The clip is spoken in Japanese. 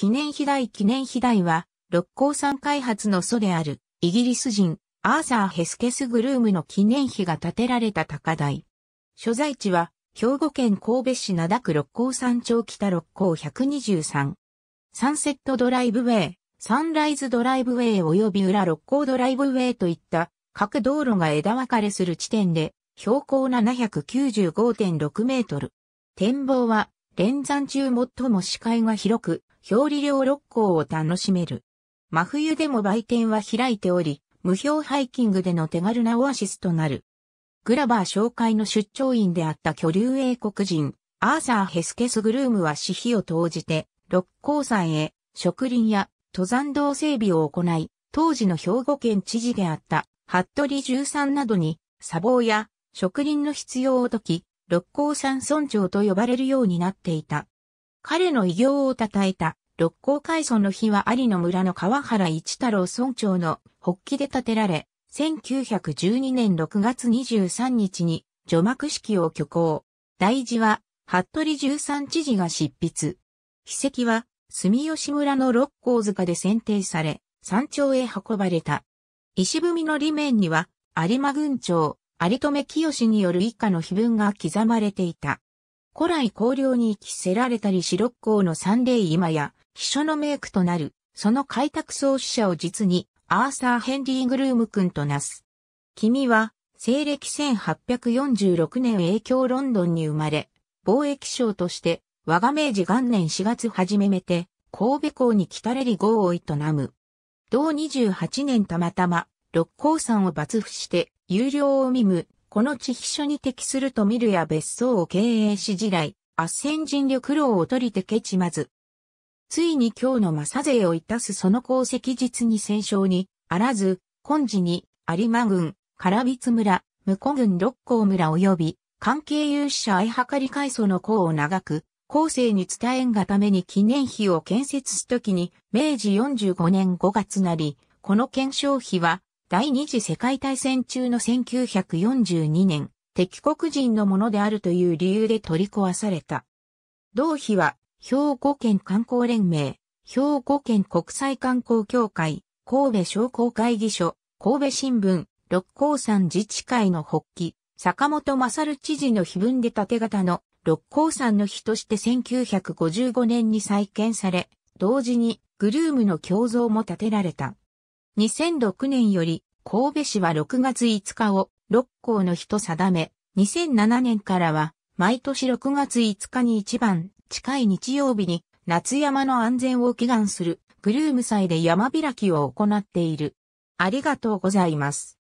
記念肥大記念肥大は、六甲山開発の祖である、イギリス人、アーサー・ヘスケスグルームの記念碑が建てられた高台。所在地は、兵庫県神戸市灘区六甲山町北六甲123。サンセットドライブウェイ、サンライズドライブウェイ及び裏六甲ドライブウェイといった各道路が枝分かれする地点で、標高795.6メートル。展望は、連山中最も視界が広く、表裏両六甲を楽しめる。真冬でも売店は開いており、無表ハイキングでの手軽なオアシスとなる。グラバー紹介の出張員であった巨竜英国人、アーサー・ヘスケスグルームは私費を投じて、六甲山へ、植林や登山道整備を行い、当時の兵庫県知事であった、服部十三などに、砂防や植林の必要を解き、六甲山村長と呼ばれるようになっていた。彼の偉業を称えた、六甲海村の日は有野村の川原一太郎村長の発起で建てられ、1912年6月23日に除幕式を挙行。大事は、服部十三知事が執筆。奇跡は、住吉村の六甲塚で選定され、山頂へ運ばれた。石踏みの裏面には、有馬郡長、有留清による一家の碑文が刻まれていた。古来公領に生きせられたり四六甲の三例今や、秘書の名句となる、その開拓創始者を実に、アーサー・ヘンリー・グルーム君となす。君は、西暦1846年影響ロンドンに生まれ、貿易商として、我が明治元年4月初めめて、神戸港に来たれり号を営む。同28年たまたま、六甲山を抜付して、有料を見む、この地秘書に適すると見るや別荘を経営し時来、圧戦人力労を取りてけちまず。ついに今日の正勢をいたすその功績実に戦勝に、あらず、今時に、有馬郡、唐光村、向郡六甲村及び、関係有志者相はかり階層の功を長く、後世に伝えんがために記念碑を建設すときに、明治45年5月なり、この検証碑は、第二次世界大戦中の1942年、敵国人のものであるという理由で取り壊された。同日は、兵庫県観光連盟、兵庫県国際観光協会、神戸商工会議所、神戸新聞、六甲山自治会の発起、坂本勝知事の碑文で縦型の六甲山の日として1955年に再建され、同時にグルームの胸像も建てられた。2006年より神戸市は6月5日を六校の日と定め、2007年からは毎年6月5日に一番近い日曜日に夏山の安全を祈願するグルーム祭で山開きを行っている。ありがとうございます。